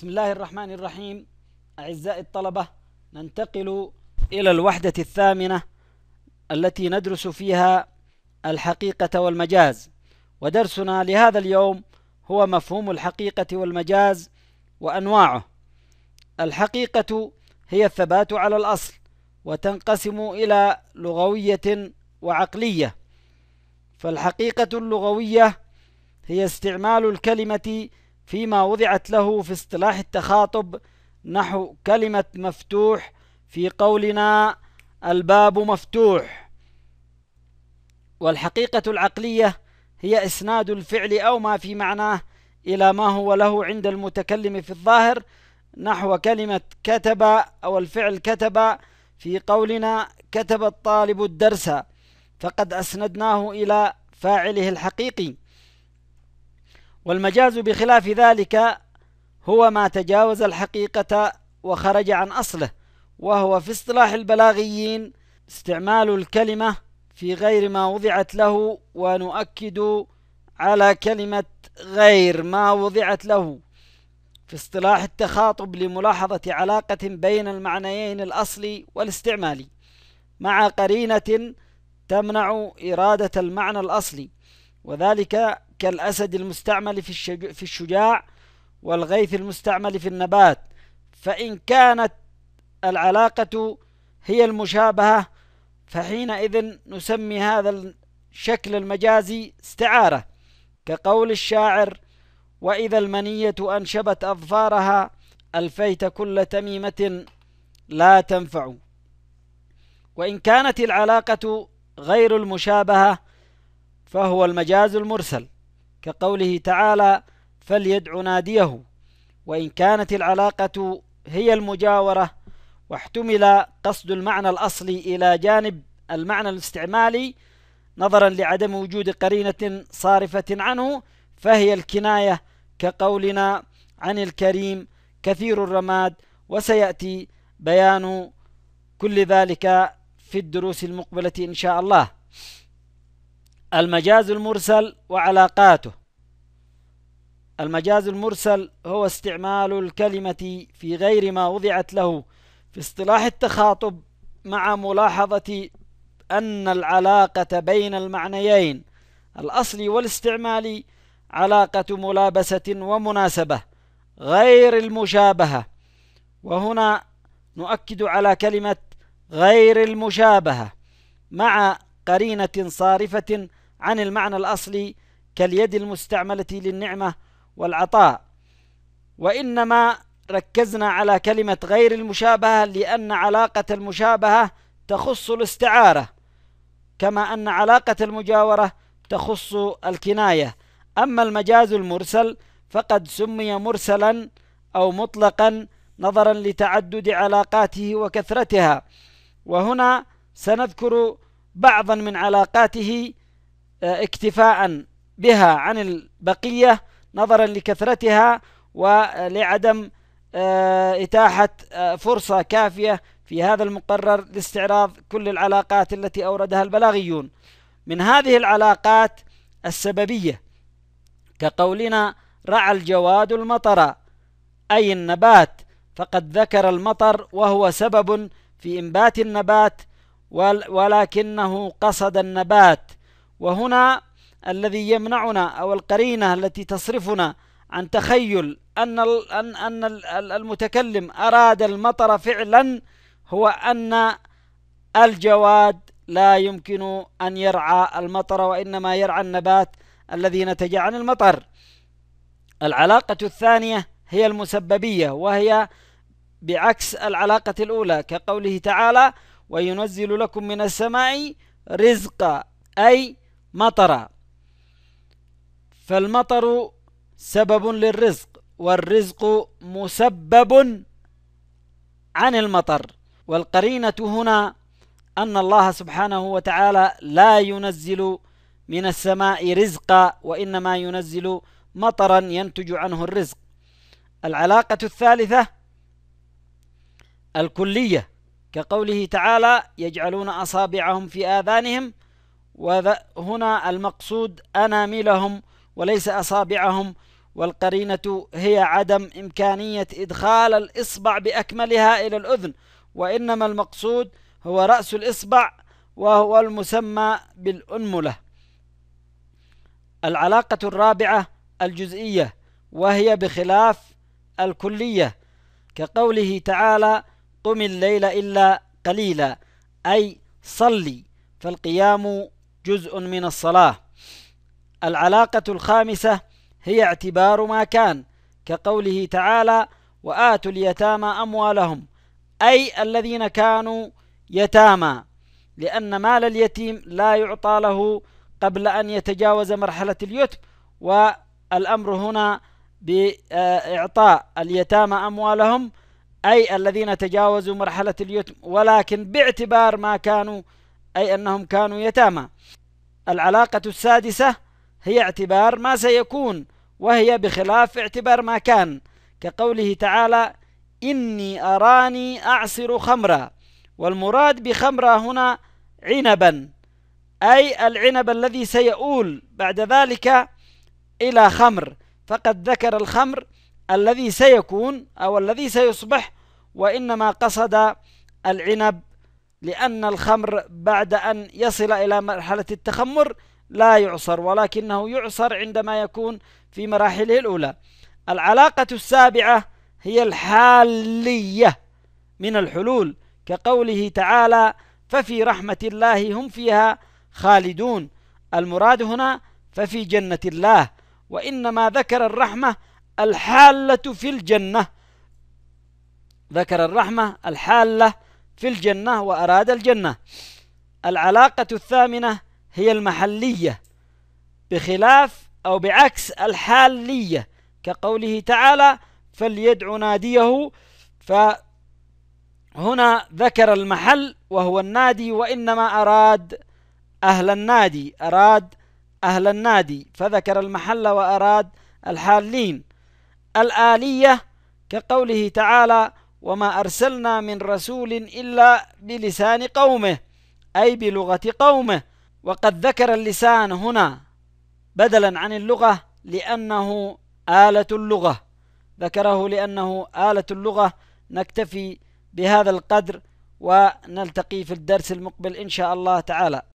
بسم الله الرحمن الرحيم أعزائي الطلبة ننتقل إلى الوحدة الثامنة التي ندرس فيها الحقيقة والمجاز ودرسنا لهذا اليوم هو مفهوم الحقيقة والمجاز وأنواعه الحقيقة هي الثبات على الأصل وتنقسم إلى لغوية وعقلية فالحقيقة اللغوية هي استعمال الكلمة فيما وضعت له في اصطلاح التخاطب نحو كلمة مفتوح في قولنا الباب مفتوح والحقيقة العقلية هي إسناد الفعل أو ما في معناه إلى ما هو له عند المتكلم في الظاهر نحو كلمة كتب أو الفعل كتب في قولنا كتب الطالب الدرس فقد أسندناه إلى فاعله الحقيقي والمجاز بخلاف ذلك هو ما تجاوز الحقيقة وخرج عن أصله وهو في اصطلاح البلاغيين استعمال الكلمة في غير ما وضعت له ونؤكد على كلمة غير ما وضعت له في اصطلاح التخاطب لملاحظة علاقة بين المعنيين الأصلي والاستعمالي مع قرينة تمنع إرادة المعنى الأصلي وذلك كالأسد المستعمل في, في الشجاع والغيث المستعمل في النبات فإن كانت العلاقة هي المشابهة فحينئذ نسمي هذا الشكل المجازي استعارة كقول الشاعر وإذا المنية أنشبت أظفارها ألفيت كل تميمة لا تنفع وإن كانت العلاقة غير المشابهة فهو المجاز المرسل كقوله تعالى فليدع ناديه وإن كانت العلاقة هي المجاورة واحتمل قصد المعنى الأصلي إلى جانب المعنى الاستعمالي نظرا لعدم وجود قرينة صارفة عنه فهي الكناية كقولنا عن الكريم كثير الرماد وسيأتي بيان كل ذلك في الدروس المقبلة إن شاء الله المجاز المرسل وعلاقاته المجاز المرسل هو استعمال الكلمة في غير ما وضعت له في اصطلاح التخاطب مع ملاحظة أن العلاقة بين المعنيين الأصلي والاستعمالي علاقة ملابسة ومناسبة غير المشابهة وهنا نؤكد على كلمة غير المشابهة مع قرينة صارفة عن المعنى الأصلي كاليد المستعملة للنعمة والعطاء وإنما ركزنا على كلمة غير المشابهة لأن علاقة المشابهة تخص الاستعارة كما أن علاقة المجاورة تخص الكناية أما المجاز المرسل فقد سمي مرسلا أو مطلقا نظرا لتعدد علاقاته وكثرتها وهنا سنذكر بعضا من علاقاته آه، اكتفاء بها عن البقية نظرا لكثرتها ولعدم آه، إتاحة آه، فرصة كافية في هذا المقرر لاستعراض كل العلاقات التي أوردها البلاغيون من هذه العلاقات السببية كقولنا رعى الجواد المطر أي النبات فقد ذكر المطر وهو سبب في إنبات النبات ولكنه قصد النبات وهنا الذي يمنعنا أو القرينة التي تصرفنا عن تخيل أن أن المتكلم أراد المطر فعلا هو أن الجواد لا يمكن أن يرعى المطر وإنما يرعى النبات الذي نتج عن المطر العلاقة الثانية هي المسببية وهي بعكس العلاقة الأولى كقوله تعالى وينزل لكم من السماء رزقا أي مطرا فالمطر سبب للرزق والرزق مسبب عن المطر والقرينة هنا أن الله سبحانه وتعالى لا ينزل من السماء رزقا وإنما ينزل مطرا ينتج عنه الرزق العلاقة الثالثة الكلية كقوله تعالى يجعلون أصابعهم في آذانهم وهنا المقصود أناملهم وليس أصابعهم والقرينة هي عدم إمكانية إدخال الإصبع بأكملها إلى الأذن وإنما المقصود هو رأس الإصبع وهو المسمى بالأنملة العلاقة الرابعة الجزئية وهي بخلاف الكلية كقوله تعالى قم الليل إلا قليلا أي صلي فالقيام جزء من الصلاة العلاقة الخامسة هي اعتبار ما كان كقوله تعالى وآتوا اليتامى أموالهم أي الذين كانوا يتامى لأن مال اليتيم لا يعطى له قبل أن يتجاوز مرحلة اليتم والأمر هنا بإعطاء اليتامى أموالهم أي الذين تجاوزوا مرحلة اليتم ولكن باعتبار ما كانوا أي أنهم كانوا يتامى العلاقة السادسة هي اعتبار ما سيكون وهي بخلاف اعتبار ما كان كقوله تعالى إني أراني أعصر خمرا والمراد بخمرا هنا عنبا أي العنب الذي سيؤول بعد ذلك إلى خمر فقد ذكر الخمر الذي سيكون أو الذي سيصبح وإنما قصد العنب لأن الخمر بعد أن يصل إلى مرحلة التخمر لا يعصر ولكنه يعصر عندما يكون في مراحله الأولى العلاقة السابعة هي الحالية من الحلول كقوله تعالى ففي رحمة الله هم فيها خالدون المراد هنا ففي جنة الله وإنما ذكر الرحمة الحالة في الجنة ذكر الرحمة الحالة في الجنة وأراد الجنة العلاقة الثامنة هي المحلية بخلاف أو بعكس الحالية كقوله تعالى فليدع ناديه فهنا ذكر المحل وهو النادي وإنما أراد أهل النادي أراد أهل النادي فذكر المحل وأراد الحالين الآلية كقوله تعالى وما أرسلنا من رسول إلا بلسان قومه أي بلغة قومه وقد ذكر اللسان هنا بدلا عن اللغة لأنه آلة اللغة ذكره لأنه آلة اللغة نكتفي بهذا القدر ونلتقي في الدرس المقبل إن شاء الله تعالى